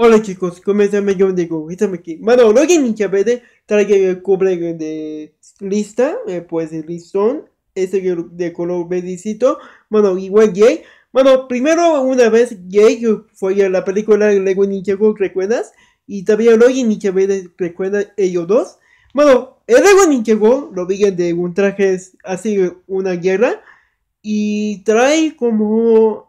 Hola chicos, ¿cómo están? Yo digo, estamos aquí. Bueno, Logan que ninja traje el cubre de lista, eh, pues el listón, ese de color verdicito. Bueno, igual Jay. Bueno, primero una vez Jay fue a la película Lego Ninjago, ¿recuerdas? Y también Logan Ninja Verde, ¿recuerdas ellos dos? Bueno, el Lego Ninjago lo vi de un traje así, una guerra. Y trae como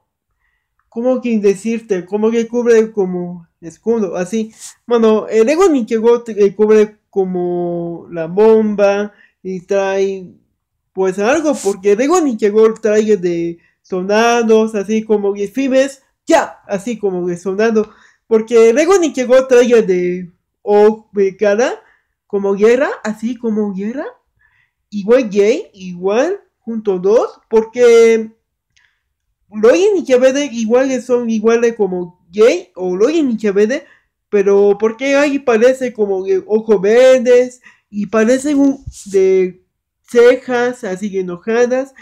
como que decirte, como que cubre como escudo, así. Bueno, el Ego que eh, cubre como la bomba y trae pues algo, porque el Ego Ninjago trae de sonados, así como que ya, así como de sonando, porque el Ego llegó trae de o de cara, como guerra, así como guerra, igual gay, igual, junto dos, porque Login y Chavede iguales son iguales como gay o Login y Chavede, pero porque ahí parece como ojo verdes y parecen un, de cejas así enojadas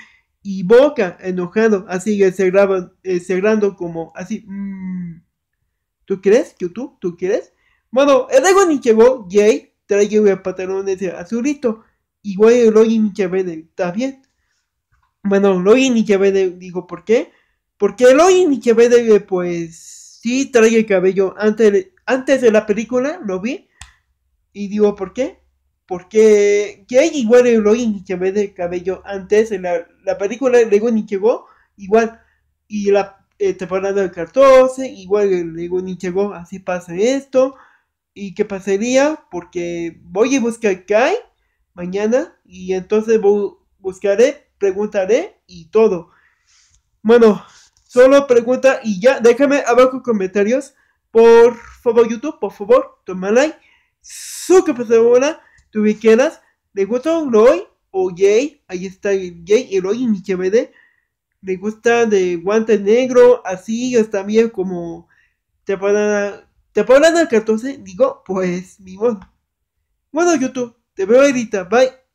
y boca enojado, así que graban eh, se cerrando como así. Mm. ¿Tú crees, YouTube? ¿Tú crees? Bueno, el ego ni llegó, Jay trae el pantalón azulito, igual el Logan y está bien bueno, Login y Quevede, digo, ¿por qué? Porque Login y Quevede, pues, sí trae el cabello. Antes, antes de la película lo vi. Y digo, ¿por qué? Porque hay igual el Login y Quevede cabello antes. de la, la película ni llegó igual. Y la eh, temporada del 14, igual ni llegó así pasa esto. ¿Y qué pasaría? Porque voy a buscar Kai mañana. Y entonces voy, buscaré preguntaré y todo. Bueno, solo pregunta y ya, déjame abajo comentarios. Por favor, YouTube, por favor, toma like. Su persona, tú quieras. ¿Le gusta Roy o Jay? Ahí está el Jay, el Roy y mi dé Le gusta de guante negro, así, está bien como te paran te ponen al 14, digo, pues mi modo. Bueno, YouTube, te veo ahorita, bye.